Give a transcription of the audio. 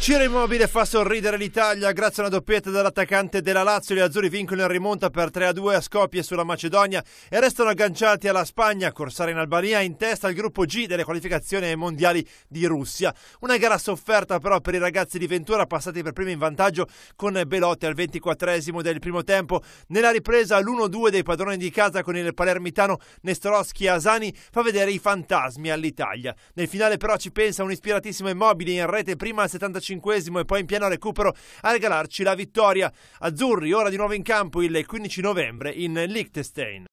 Ciro Immobile fa sorridere l'Italia grazie a una doppietta dell'attaccante della Lazio. Gli azzurri vincono in rimonta per 3-2 a Scopie sulla Macedonia e restano agganciati alla Spagna, corsare in Albania in testa al gruppo G delle qualificazioni mondiali di Russia. Una gara sofferta però per i ragazzi di Ventura passati per primi in vantaggio con Belotti al 24 del primo tempo. Nella ripresa l'1-2 dei padroni di casa con il palermitano Nestorowski Asani fa vedere i fantasmi all'Italia. Nel finale però ci pensa un ispiratissimo Immobile in rete prima al 75 85 e poi in pieno recupero a regalarci la vittoria. Azzurri ora di nuovo in campo il 15 novembre in Liechtenstein.